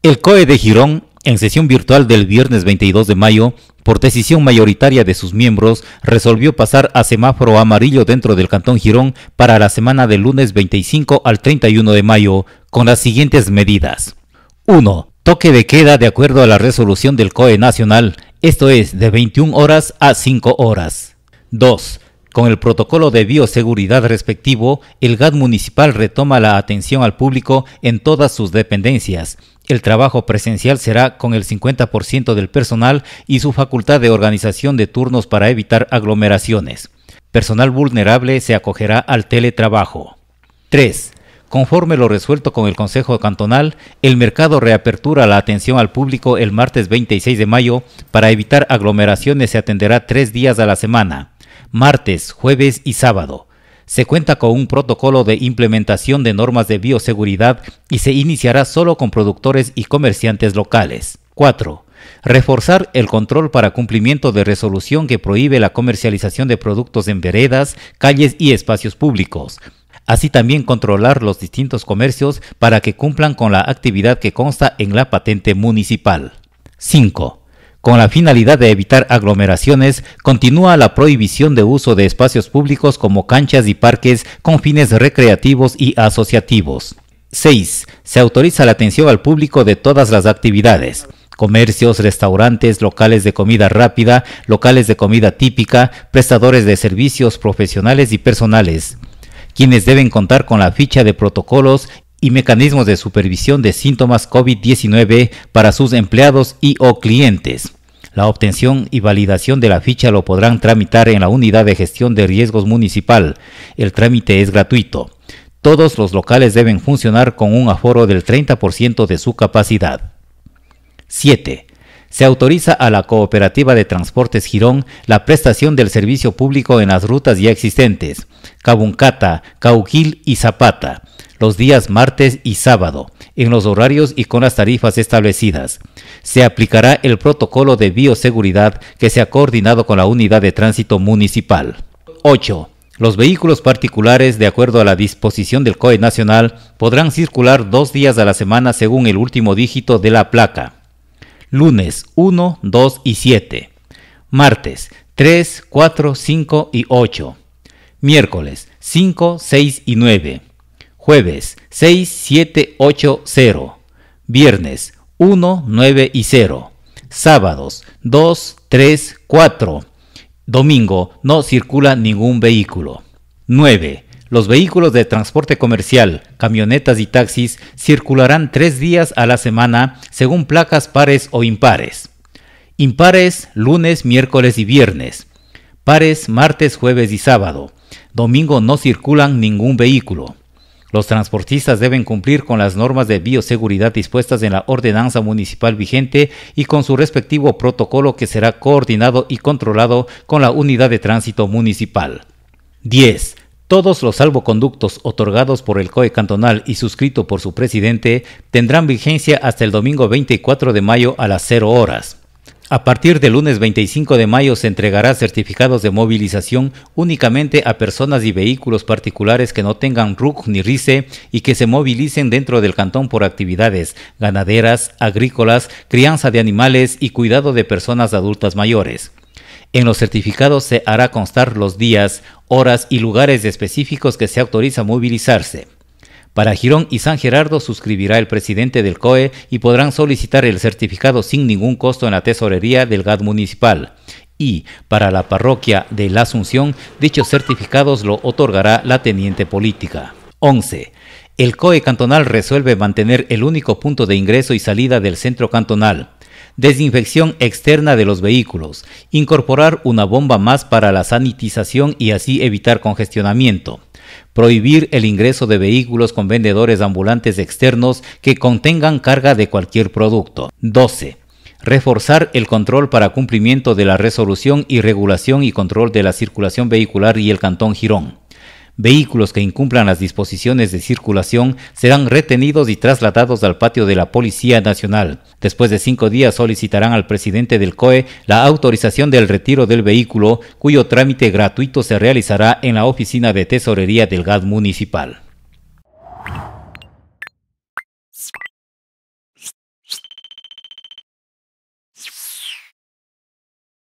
El COE de Girón, en sesión virtual del viernes 22 de mayo, por decisión mayoritaria de sus miembros, resolvió pasar a semáforo amarillo dentro del Cantón Girón para la semana del lunes 25 al 31 de mayo, con las siguientes medidas. 1. Toque de queda de acuerdo a la resolución del COE Nacional, esto es, de 21 horas a 5 horas. 2 con el protocolo de bioseguridad respectivo, el gad municipal retoma la atención al público en todas sus dependencias. El trabajo presencial será con el 50% del personal y su facultad de organización de turnos para evitar aglomeraciones. Personal vulnerable se acogerá al teletrabajo. 3. Conforme lo resuelto con el Consejo Cantonal, el mercado reapertura la atención al público el martes 26 de mayo. Para evitar aglomeraciones se atenderá tres días a la semana martes, jueves y sábado. Se cuenta con un protocolo de implementación de normas de bioseguridad y se iniciará solo con productores y comerciantes locales. 4. Reforzar el control para cumplimiento de resolución que prohíbe la comercialización de productos en veredas, calles y espacios públicos. Así también controlar los distintos comercios para que cumplan con la actividad que consta en la patente municipal. 5. Con la finalidad de evitar aglomeraciones, continúa la prohibición de uso de espacios públicos como canchas y parques con fines recreativos y asociativos. 6. Se autoriza la atención al público de todas las actividades. Comercios, restaurantes, locales de comida rápida, locales de comida típica, prestadores de servicios profesionales y personales, quienes deben contar con la ficha de protocolos y mecanismos de supervisión de síntomas COVID-19 para sus empleados y o clientes. La obtención y validación de la ficha lo podrán tramitar en la Unidad de Gestión de Riesgos Municipal. El trámite es gratuito. Todos los locales deben funcionar con un aforo del 30% de su capacidad. 7. Se autoriza a la Cooperativa de Transportes Girón la prestación del servicio público en las rutas ya existentes, Cabuncata, Cauquil y Zapata los días martes y sábado, en los horarios y con las tarifas establecidas. Se aplicará el protocolo de bioseguridad que se ha coordinado con la unidad de tránsito municipal. 8. Los vehículos particulares, de acuerdo a la disposición del COE Nacional, podrán circular dos días a la semana según el último dígito de la placa. Lunes 1, 2 y 7. Martes 3, 4, 5 y 8. Miércoles 5, 6 y 9 jueves 6, 7, 8, 0, viernes 1, 9 y 0, sábados 2, 3, 4, domingo no circula ningún vehículo. 9. Los vehículos de transporte comercial, camionetas y taxis circularán tres días a la semana según placas pares o impares. Impares lunes, miércoles y viernes. Pares martes, jueves y sábado. Domingo no circulan ningún vehículo. Los transportistas deben cumplir con las normas de bioseguridad dispuestas en la ordenanza municipal vigente y con su respectivo protocolo que será coordinado y controlado con la unidad de tránsito municipal. 10. Todos los salvoconductos otorgados por el COE cantonal y suscrito por su presidente tendrán vigencia hasta el domingo 24 de mayo a las 0 horas. A partir del lunes 25 de mayo se entregará certificados de movilización únicamente a personas y vehículos particulares que no tengan RUC ni RICE y que se movilicen dentro del cantón por actividades ganaderas, agrícolas, crianza de animales y cuidado de personas adultas mayores. En los certificados se hará constar los días, horas y lugares específicos que se autoriza movilizarse. Para Girón y San Gerardo suscribirá el presidente del COE y podrán solicitar el certificado sin ningún costo en la tesorería del GAD municipal. Y para la parroquia de la Asunción, dichos certificados lo otorgará la teniente política. 11. El COE cantonal resuelve mantener el único punto de ingreso y salida del centro cantonal desinfección externa de los vehículos, incorporar una bomba más para la sanitización y así evitar congestionamiento, prohibir el ingreso de vehículos con vendedores ambulantes externos que contengan carga de cualquier producto. 12 reforzar el control para cumplimiento de la resolución y regulación y control de la circulación vehicular y el Cantón Girón. Vehículos que incumplan las disposiciones de circulación serán retenidos y trasladados al patio de la Policía Nacional. Después de cinco días solicitarán al presidente del COE la autorización del retiro del vehículo, cuyo trámite gratuito se realizará en la oficina de tesorería del GAD municipal.